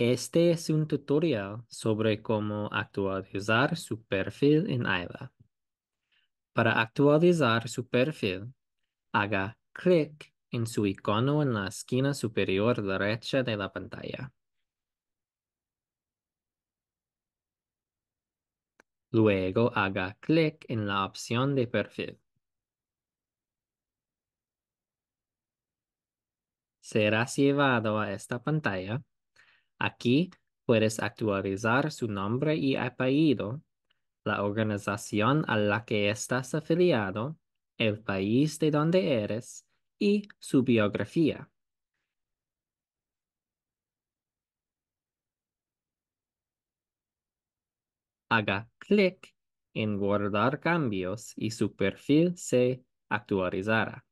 Este es un tutorial sobre cómo actualizar su perfil en Ava. Para actualizar su perfil, haga clic en su icono en la esquina superior derecha de la pantalla. Luego haga clic en la opción de perfil. Serás llevado a esta pantalla Aquí puedes actualizar su nombre y apellido, la organización a la que estás afiliado, el país de donde eres y su biografía. Haga clic en guardar cambios y su perfil se actualizará.